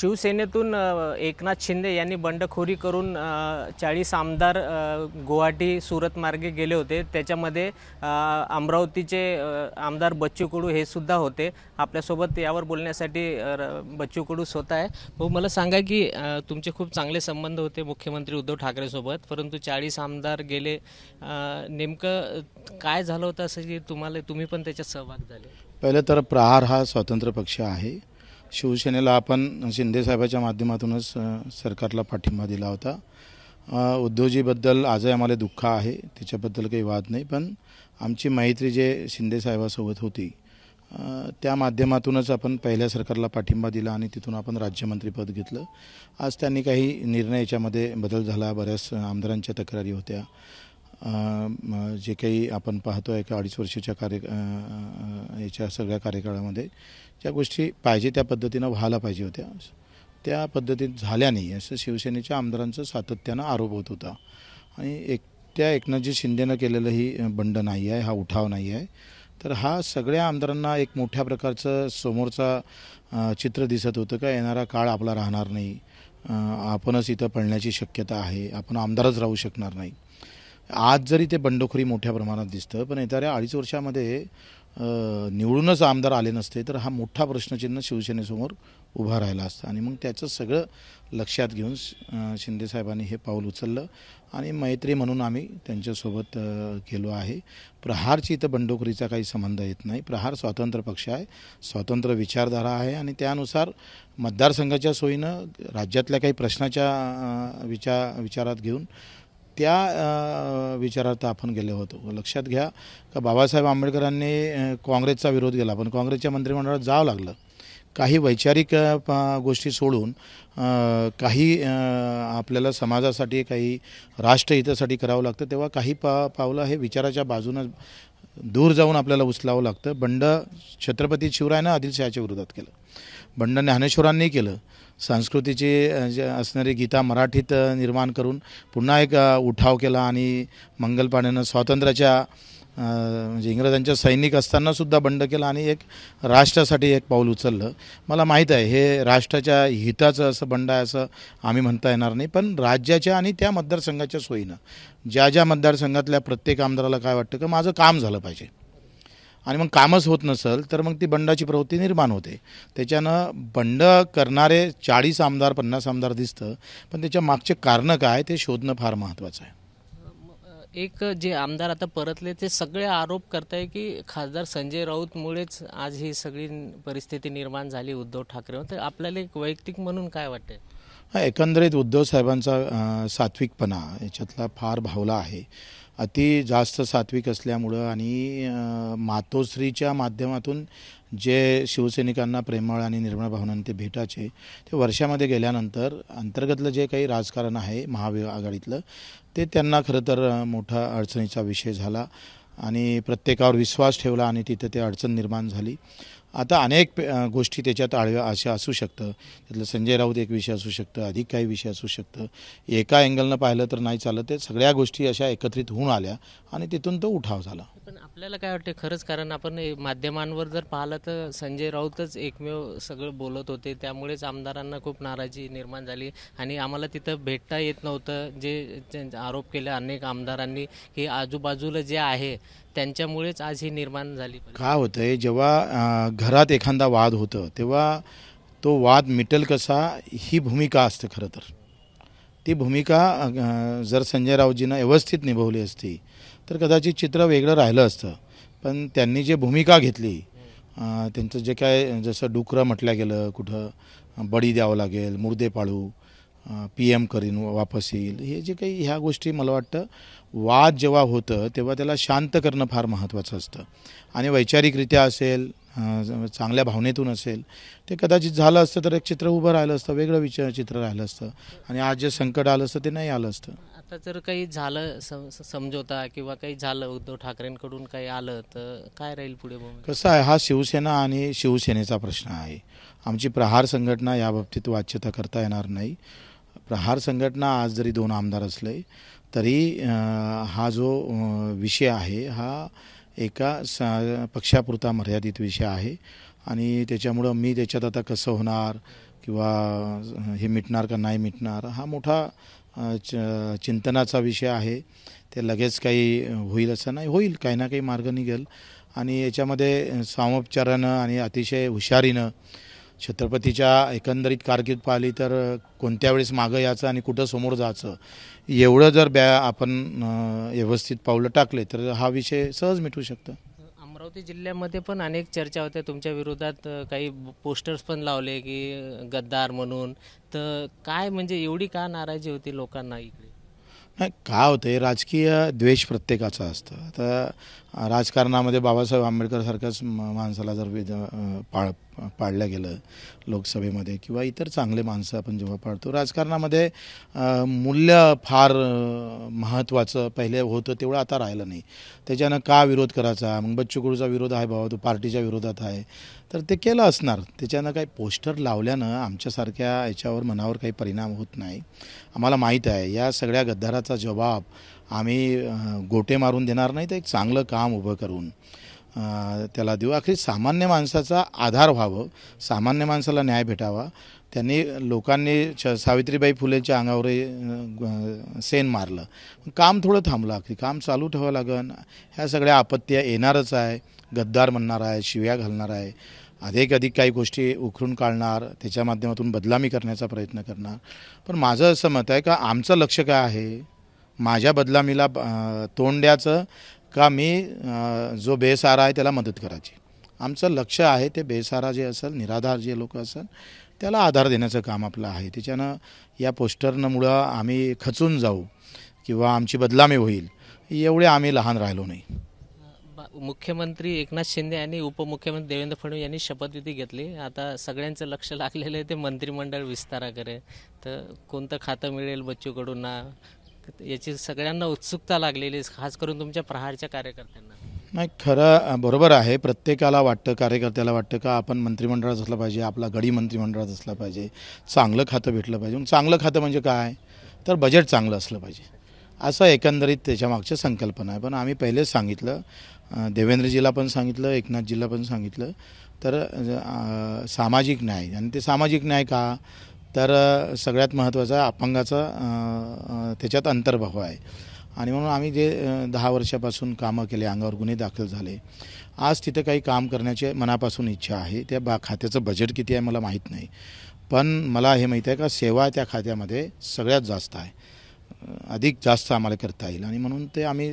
शिवसेनेतून एकनाथ शिंदे यांनी बंडखोरी करून चाळीस आमदार गुवाहाटी सुरत मार्गे गेले होते त्याच्यामध्ये अमरावतीचे आमदार बच्चू कडू हे सुद्धा होते आपल्यासोबत यावर बोलण्यासाठी बच्चू कडू स्वतः आहे हो मला सांगा की तुमचे खूप चांगले संबंध होते मुख्यमंत्री उद्धव ठाकरेसोबत परंतु चाळीस आमदार गेले नेमकं काय झालं होतं असं की तुम्हाला तुम्ही पण त्याच्यात सहभाग झाले पहिलं तर प्रहार हा स्वातंत्र्य पक्ष आहे शिवसेनेला आपण शिंदेसाहेबाच्या माध्यमातूनच सरकारला पाठिंबा दिला होता उद्योजीबद्दल आजही आम्हाला दुःख आहे त्याच्याबद्दल काही वाद नाही पण आमची मैत्री जे शिंदेसाहेबासोबत होती त्या माध्यमातूनच आपण पहिल्या सरकारला पाठिंबा दिला आणि तिथून आपण राज्यमंत्रीपद घेतलं आज त्यांनी काही निर्णय याच्यामध्ये बदल झाला बऱ्याच आमदारांच्या तक्रारी होत्या जे काही आपण पाहतो आहे का अडीच वर्षाच्या कार्य याच्या सगळ्या कार्यकाळामध्ये ज्या गोष्टी पाहिजे त्या पद्धतीनं व्हायला पाहिजे होत्या त्या पद्धतीत झाल्या नाही असं शिवसेनेच्या आमदारांचा सातत्यानं आरोप होत होता आणि एक त्या एकनाथजी शिंदेनं केलेलं ही बंड नाही आहे हा उठाव नाही आहे तर हा सगळ्या आमदारांना एक मोठ्या प्रकारचं समोरचा चित्र दिसत होतं का येणारा काळ आपला राहणार नाही आपणच इथं पळण्याची शक्यता आहे आपण आमदारच राहू शकणार नाही आज जरी ते बंडखोरी मोठ्या प्रमाणात दिसतं पण येणाऱ्या अडीच वर्षामध्ये निवडूनच आमदार आले नसते तर हा मोठा प्रश्नचिन्ह शिवसेनेसमोर उभा राहिला असतं आणि मग त्याचं सगळं लक्षात घेऊन शिंदेसाहेबांनी हे पाऊल उचललं आणि मैत्री म्हणून आम्ही त्यांच्यासोबत गेलो आहे प्रहारची इथं बंडोखरीचा काही संबंध येत नाही प्रहार स्वातंत्र्य पक्ष आहे स्वातंत्र्य विचारधारा आहे आणि त्यानुसार मतदारसंघाच्या सोयीनं राज्यातल्या काही प्रश्नाच्या विचार विचारात घेऊन त्या विचारार्थ आपण गेले होतो लक्षात घ्या का बाबासाहेब आंबेडकरांनी काँग्रेसचा विरोध केला पण काँग्रेसच्या मंत्रिमंडळात जावं लागलं काही वैचारिक गोष्टी सोडून काही आपल्याला समाजासाठी काही राष्ट्रहितासाठी करावं लागतं तेव्हा काही पा पावलं हे विचाराच्या बाजूनं दूर जाऊन आपल्याला उचलावं लागतं बंड छत्रपती शिवरायानं आदिलशहाच्या विरोधात केलं बंड ज्ञानेश्वरांनी केलं संस्कृतीची असणारी गीता मराठीत निर्माण करून पुन्हा एक उठाव केला आणि मंगल स्वातंत्र्याच्या म्हणजे इंग्रजांच्या सैनिक असतानासुद्धा बंड केलं आणि एक राष्ट्रासाठी एक पाऊल उचललं मला माहीत आहे हे राष्ट्राच्या हिताचं असं बंड आहे असं आम्ही म्हणता येणार नाही पण राज्याच्या आणि त्या मतदारसंघाच्या सोयीनं ज्या ज्या मतदारसंघातल्या प्रत्येक आमदाराला काय वाटतं की माझं काम झालं पाहिजे आणि मग कामच होत नसेल तर मग ती बंडाची प्रवृत्ती निर्माण होते त्याच्यानं बंड करणारे चाळीस आमदार पन्नास आमदार दिसतं पण त्याच्या मागचे कारणं काय ते शोधणं फार महत्त्वाचं आहे एक जे आमदार आता परतले ते सगळे आरोप करताय की खासदार संजय राऊतमुळेच आज ही सगळी परिस्थिती निर्माण झाली उद्धव ठाकरे तर आपल्याला एक वैयक्तिक म्हणून काय वाटतंय हा एकंदरीत उद्धव साहेबांचा सात्विकपणा याच्यातला फार भावला आहे अति जास्त सात्विक असल्यामुळं आणि मातोश्रीच्या माध्यमातून जे शिवसैनिकांना प्रेमळ आणि निर्मळ भावनांनी ते भेटायचे ते वर्षामध्ये गेल्यानंतर अंतर्गतलं जे काही राजकारण आहे आघाडीतलं ते त्यांना खरं तर मोठा अडचणीचा विषय झाला आणि प्रत्येकावर विश्वास ठेवला आणि तिथं ते अडचण निर्माण झाली आता अनेक गोष्टी त्याच्यात आळव्या अशा असू शकतं त्यातलं संजय राऊत एक विषय असू शकतं अधिक काही विषय असू शकतं एका अँगलनं पाहिलं तर नाही चालत ते सगळ्या गोष्टी अशा एकत्रित होऊन आल्या आणि तिथून तो उठाव झाला पण आपल्याला काय वाटते खरंच कारण आपण माध्यमांवर जर पाहिलं तर संजय राऊतच एकमेव सगळं बोलत होते त्यामुळेच आमदारांना खूप नाराजी निर्माण झाली आणि आम्हाला तिथं भेटता येत नव्हतं जे आरोप केले अनेक आमदारांनी की आजूबाजूला जे आहे त्यांच्यामुळेच आज ही निर्माण झाली काय आहे जेव्हा घरात एखादा वाद होतं तेव्हा तो वाद मिटल कसा ही भूमिका असते खरं तर ती भूमिका जर संजय रावजीनं व्यवस्थित निभवली असती तर कदाचित चित्र वेगळं राहिलं असतं पण त्यांनी जे भूमिका घेतली त्यांचं जे काय जसं डुकरं म्हटलं गेलं कुठं बळी द्यावं लागेल मुर्दे पाळू पी एम करीन वापस येईल हे जे काही ह्या गोष्टी मला वाटतं वाद जेव्हा होतं तेव्हा त्याला शांत करणं फार महत्त्वाचं असतं आणि वैचारिकरित्या असेल चांगल्या भावनेतून असेल ते कदाचित झालं असतं तर एक चित्र उभं राहिलं असतं वेगळं विचार चित्र राहिलं असतं आणि आज जे संकट आलं असतं ते नाही आलं असतं आता जर काही झालं समजवता किंवा काही झालं उद्धव ठाकरेंकडून काही आलं तर काय राहील पुढे कसं आहे हा शिवसेना आणि शिवसेनेचा प्रश्न आहे आमची प्रहार संघटना याबाबतीत वाच्यता करता येणार नाही प्रहार संघटना आज जरी दोन आमदार असले तरी हा जो विषय आहे हा एका स पक्षापुरता मर्यादित विषय आहे आणि त्याच्यामुळं मी त्याच्यात आता कसं होणार किंवा हे मिटणार का नाही मिटणार हा मोठा च चिंतनाचा विषय आहे ते लगेच काही होईल असं नाही होईल काही ना काही मार्ग निघेल आणि याच्यामध्ये सामोपचारानं आणि अतिशय हुशारीनं छत्रपतीच्या एकंदरीत कारकीर्द पाहिली तर कोणत्या वेळेस मागं यायचं आणि कुठं समोर जायचं एवढं जर ब्या आपण व्यवस्थित पावलं टाकले तर हा विषय सहज मिटू शकतो अमरावती जिल्ह्यामध्ये पण अनेक चर्चा होत्या तुमच्या विरोधात काही पोस्टर्स पण लावले की गद्दार म्हणून तर काय म्हणजे एवढी का नाराजी होती लोकांना इकडे नाही का होतं राजकीय द्वेष प्रत्येकाचा असतं तर राजकारणामध्ये बाबासाहेब आंबेडकरसारख्याच माणसाला जर विध पाळ पाळलं गेलं लोकसभेमध्ये किंवा इतर चांगले माणसं आपण जेव्हा पाळतो राजकारणामध्ये मूल्य फार महत्त्वाचं पहिले होतं तेवढं आता राहिलं नाही त्याच्यानं का विरोध करायचा मग बच्चूकडूचा विरोध आहे बाबा तो पार्टीच्या विरोधात आहे तर ते केलं असणार त्याच्यानं काही पोस्टर लावल्यानं आमच्यासारख्या याच्यावर मनावर काही परिणाम होत नाही आम्हाला माहीत आहे या सगळ्या गद्दाराचा जबाब आम्ही गोटे मारून देणार नाही तर एक चांगलं काम उभं करून त्याला देऊ अखेर सामान्य माणसाचा आधार व्हावं सामान्य माणसाला न्याय भेटावा त्यांनी लोकांनी छ सावित्रीबाई फुलेच्या अंगावर सेन मारलं काम थोडं थांबलं अखेर काम चालू ठेवावं लागन ह्या सगळ्या आपत्त्या येणारच आहे गद्दार म्हणणार आहे शिव्या घालणार आहे अधिक अधिक काही गोष्टी उखरून काढणार त्याच्या माध्यमातून बदलामी करण्याचा प्रयत्न करणार पण माझं असं मत आहे का आमचं लक्ष काय आहे माझ्या बदलामीला तोंड द्यायचं का मी जो बेसारा आहे त्याला मदत करायची आमचं लक्ष आहे ते बेसारा जे असेल निराधार जे लोक असेल त्याला आधार देण्याचं काम आपलं आहे त्याच्यानं या पोस्टरनंमुळं आम्ही खचून जाऊ किंवा आमची बदलामी होईल एवढे आम्ही लहान राहिलो नाही मुख्यमंत्री एकनाथ शिंदे आणि उपमुख्यमंत्री देवेंद्र फडणवीस यांनी शपथविधी घेतली आता सगळ्यांचं लक्ष लागलेलं आहे ते मंत्रिमंडळ विस्ताराकडे तर कोणतं खातं मिळेल बच्चूकडून याची सगळ्यांना उत्सुकता लागलेली खास करून तुमच्या प्रहारच्या कार्यकर्त्यांना नाही खरं बरोबर आहे प्रत्येकाला वाटतं कार्यकर्त्याला वाटतं का आपण मंत्रिमंडळात असलं पाहिजे आपला गडी मंत्रिमंडळात असला पाहिजे चांगलं खातं भेटलं पाहिजे चांगलं खातं म्हणजे काय तर बजेट चांगलं असलं पाहिजे असं एकंदरीत मागचं संकल्पना आहे पण आम्ही पहिलेच सांगितलं देवेंद्रजीला पण सांगितलं एकनाथजीला पण सांगितलं तर सामाजिक न्याय आणि ते सामाजिक न्याय का तर सगळ्यात महत्त्वाचा अपंगाचा त्याच्यात अंतर्भाव आहे आणि म्हणून आम्ही जे दहा वर्षापासून कामं केले अंगावर गुन्हे दाखल झाले आज तिथे काही काम करण्याची मनापासून इच्छा आहे त्या बा खात्याचं बजेट किती आहे मला माहीत नाही पण मला हे माहीत आहे का सेवा त्या खात्यामध्ये सगळ्यात जास्त आहे अधिक जास्त आम्हाला करता येईल आणि म्हणून ते आम्ही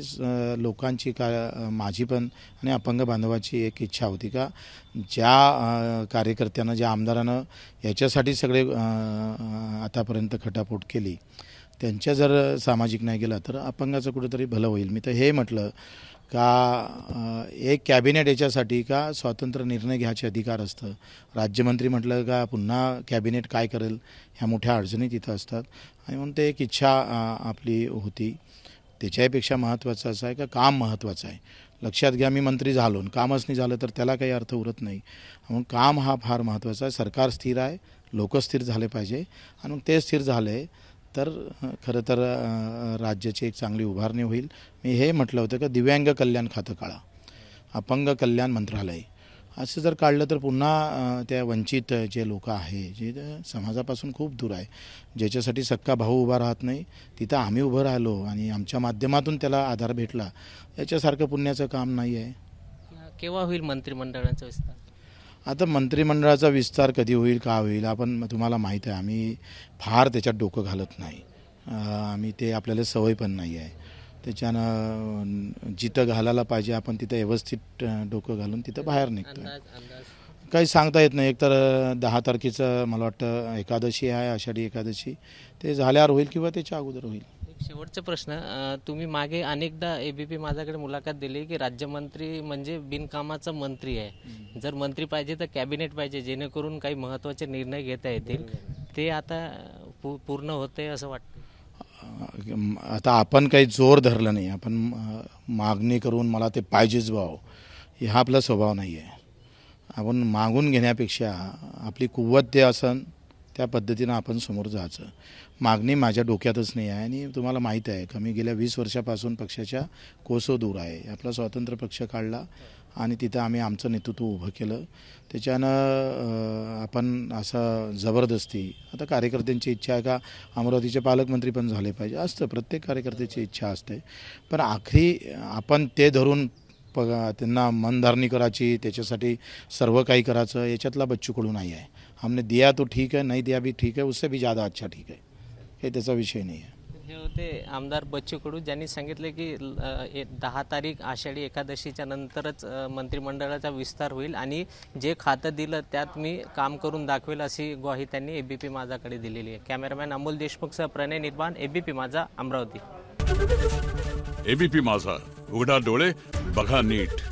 लोकांची का माझी पण आणि अपंग बांधवाची एक इच्छा होती का ज्या कार्यकर्त्यांना ज्या आमदारानं याच्यासाठी सगळे आतापर्यंत खटापोट केली त्यांच्या जर सामाजिक नाही गेला तर अपंगाचं कुठंतरी भलं होईल मी तर हे म्हटलं का एक कॅबिनेट याच्यासाठी का स्वातंत्र्य निर्णय घ्यायचे अधिकार असतं राज्यमंत्री म्हटलं का पुन्हा कॅबिनेट काय करेल ह्या मोठ्या अडचणी तिथं असतात आणि म्हणून ते एक इच्छा आपली होती त्याच्यापेक्षा महत्त्वाचं असं आहे का काम महत्त्वाचं आहे लक्षात घ्या मी मंत्री झालो कामच नाही झालं तर त्याला काही अर्थ उरत नाही म्हणून काम हा फार महत्त्वाचा आहे सरकार स्थिर आहे लोक स्थिर झाले पाहिजे आणि मग ते स्थिर झाले तर खरं तर राज्याची एक चांगली उभारणी होईल मी हे म्हटलं होतं की दिव्यांग कल्याण खातं काळा अपंग कल्याण मंत्रालय असं जर काढलं तर पुन्हा त्या वंचित जे लोक आहे जे समाजापासून खूप दूर आहे ज्याच्यासाठी सक्का भाऊ उभा राहत नाही तिथं आम्ही उभं राहिलो आणि आमच्या माध्यमातून त्याला आधार भेटला याच्यासारखं पुण्याचं काम नाही आहे केव्हा होईल मंत्रिमंडळाचा विस्तार आता मंत्रिमंडळाचा विस्तार कधी होईल का होईल आपण तुम्हाला माहीत आहे आम्ही फार त्याच्यात डोकं घालत नाही आम्ही ते आपल्याला सवय पण नाही आहे त्याच्यानं जिथं घालायला पाहिजे आपण तिथं व्यवस्थित डोकं घालून तिथं बाहेर निघतो काही सांगता येत नाही एकतर दहा तारखेचं मला वाटतं एकादशी आहे आषाढी एकादशी ते झाल्यावर होईल किंवा त्याच्या अगोदर होईल शेवटचा प्रश्न तुम्ही मागे अनेकदा एबीपी माझ्याकडे मुलाखत दिली की राज्यमंत्री म्हणजे बिनकामाचा मंत्री आहे जर मंत्री पाहिजे तर कॅबिनेट पाहिजे जेणेकरून काही महत्त्वाचे निर्णय घेता येतील ते आता पूर्ण होते असं वाटतं आता आपण काही जोर धरलं नाही आपण मागणी करून मला ते पाहिजेच भाव हा आपला स्वभाव नाही आहे आपण मागून घेण्यापेक्षा आपली कुवत ते असन त्या पद्धतीनं आपण समोर जायचं मागणी माझ्या डोक्यातच नाही आहे आणि तुम्हाला माहीत आहे का मी गेल्या वीस वर्षापासून पक्षाच्या कोसो दूर आहे आपला स्वातंत्र्य पक्ष काढला आणि तिथं आम्ही आमचं नेतृत्व उभं केलं त्याच्यानं आपण असं जबरदस्ती आता कार्यकर्त्यांची इच्छा आहे का अमरावतीचे पालकमंत्री पण झाले पाहिजे असतं प्रत्येक कार्यकर्त्याची इच्छा असते पण आखरी आपण ते धरून पग त्यांना मनधारणी करायची त्याच्यासाठी सर्व काही करायचं याच्यातला बच्चू कडू नाही आहे हमने दिया तो ठीक आहे नाही दिया भी ठीक आहे उससे भी ज्यादा अच्छा ठीक आहे हे त्याचा विषय नाही आहे हे होते आमदार बच्चू कडू ज्यांनी सांगितले की दहा तारीख आषाढी एकादशीच्या नंतरच मंत्रिमंडळाचा विस्तार होईल आणि जे खातं दिलं त्यात मी काम करून दाखवेल अशी ग्वाही त्यांनी एबीपी माझाकडे दिलेली आहे कॅमेरामॅन अमोल देशमुखसह प्रणय निर्माण एबीपी माझा अमरावती एबीपी माझा उघडा डोळे बघा नीट